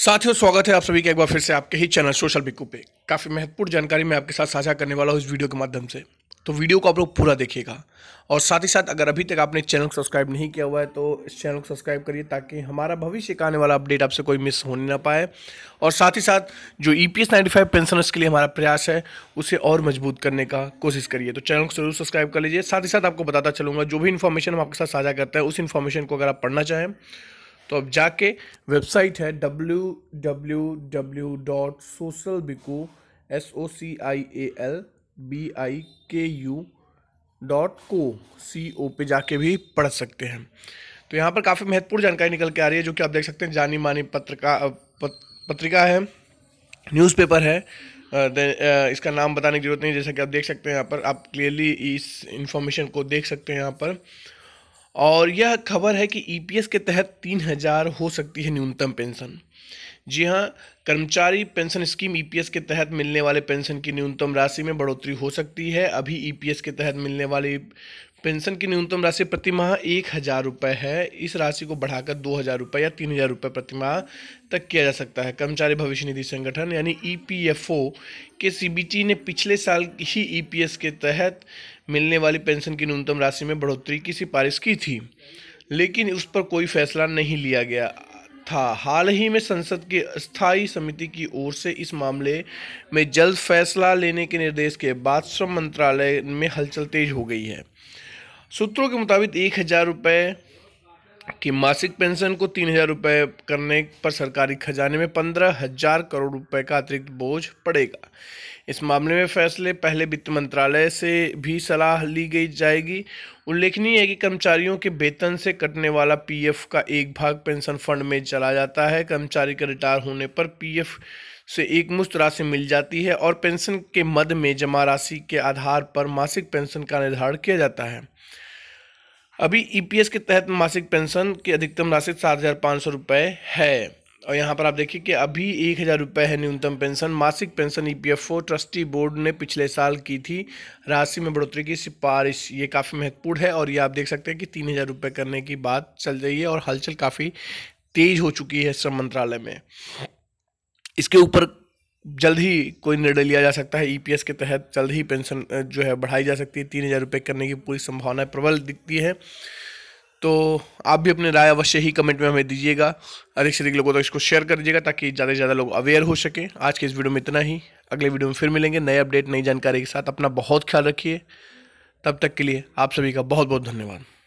साथियों स्वागत है आप सभी का एक बार फिर से आपके ही चैनल सोशल बिकू पे काफ़ी महत्वपूर्ण जानकारी मैं आपके साथ साझा करने वाला हूँ इस वीडियो के माध्यम से तो वीडियो को आप लोग पूरा देखिएगा और साथ ही साथ अगर अभी तक आपने चैनल को सब्सक्राइब नहीं किया हुआ है तो इस चैनल को सब्सक्राइब करिए ताकि हमारा भविष्य का आने वाला अपडेट आपसे कोई मिस होने ना पाए और साथ ही साथ जो E P S ninety five pensioners के लिए हमारा प्रयास है उसे और मजबूत करने का कोशिश करिए तो चैनल को जरूर सब्सक्राइब कर लीजिए साथ ही साथ आपको बताता चलूँगा जो भी इन्फॉर्मेशन हम आपके साथ साझा करते हैं उस इन्फॉर्मेशन को अगर आप पढ़ना चाहें तो अब जाके वेबसाइट है W W W dot social बिकू S O C I A L B I K U dot को सी ओ पे जाके भी पढ़ सकते हैं तो यहाँ पर काफ़ी महत्वपूर्ण जानकारी निकल के आ रही है जो कि आप देख सकते हैं जानी मानी पत्रिका पत्रिका है न्यूज़पेपर है इसका नाम बताने की जरूरत नहीं जैसा कि आप देख सकते हैं यहाँ पर आप क्लियरली इस इन्फॉर्मेशन को देख सकते हैं यहाँ पर और यह खबर है कि ईपीएस e के तहत तीन हज़ार हो सकती है न्यूनतम पेंशन जी हाँ कर्मचारी पेंशन स्कीम ईपीएस e के तहत मिलने वाले पेंशन की न्यूनतम राशि में बढ़ोतरी हो सकती है अभी ईपीएस e के तहत मिलने वाली पेंशन की न्यूनतम राशि प्रति माह एक हज़ार रुपये है इस राशि को बढ़ाकर दो हज़ार रुपये या तीन हज़ार रुपये प्रति माह तक किया जा सकता है कर्मचारी भविष्य निधि संगठन यानी ईपीएफओ e के सीबीटी ने पिछले साल ही ईपीएस e के तहत मिलने वाली पेंशन की न्यूनतम राशि में बढ़ोतरी की सिफारिश की थी लेकिन उस पर कोई फैसला नहीं लिया गया था हाल ही में संसद की स्थायी समिति की ओर से इस मामले में जल्द फैसला लेने के निर्देश के बाद श्रम मंत्रालय में हलचल तेज हो गई है सूत्रों के मुताबिक एक हज़ार रुपये कि मासिक पेंशन को तीन हजार रुपये करने पर सरकारी खजाने में पंद्रह हजार करोड़ रुपए का अतिरिक्त बोझ पड़ेगा इस मामले में फैसले पहले वित्त मंत्रालय से भी सलाह ली गई जाएगी उल्लेखनीय है कि कर्मचारियों के वेतन से कटने वाला पीएफ का एक भाग पेंशन फंड में चला जाता है कर्मचारी के रिटायर होने पर पीएफ से एक मुश्त राशि मिल जाती है और पेंशन के मद में जमा राशि के आधार पर मासिक पेंशन का निर्धारण किया जाता है अभी ईपीएस e के तहत मासिक पेंशन की अधिकतम राशि सात हज़ार पाँच सौ रुपये है और यहाँ पर आप देखिए कि अभी एक हज़ार रुपये है न्यूनतम पेंशन मासिक pension EPFO e trustee board ने पिछले साल की थी राशि में बढ़ोतरी की सिफारिश ये काफ़ी महत्वपूर्ण है और ये आप देख सकते हैं कि तीन हज़ार रुपये करने की बात चल रही है और हलचल काफ़ी तेज हो चुकी है श्रम मंत्रालय में इसके ऊपर जल्द ही कोई निर्णय लिया जा सकता है ईपीएस e के तहत जल्द ही पेंशन जो है बढ़ाई जा सकती है तीन हज़ार रुपये करने की पूरी संभावना प्रबल दिखती है तो आप भी अपने राय अवश्य ही कमेंट में हमें दीजिएगा अधिक से अधिक लोगों तक तो इसको शेयर कर दीजिएगा ताकि ज़्यादा से ज़्यादा लोग अवेयर हो सकें आज के इस वीडियो में इतना ही अगले वीडियो में फिर मिलेंगे नए अपडेट नई जानकारी के साथ अपना बहुत ख्याल रखिए तब तक के लिए आप सभी का बहुत बहुत धन्यवाद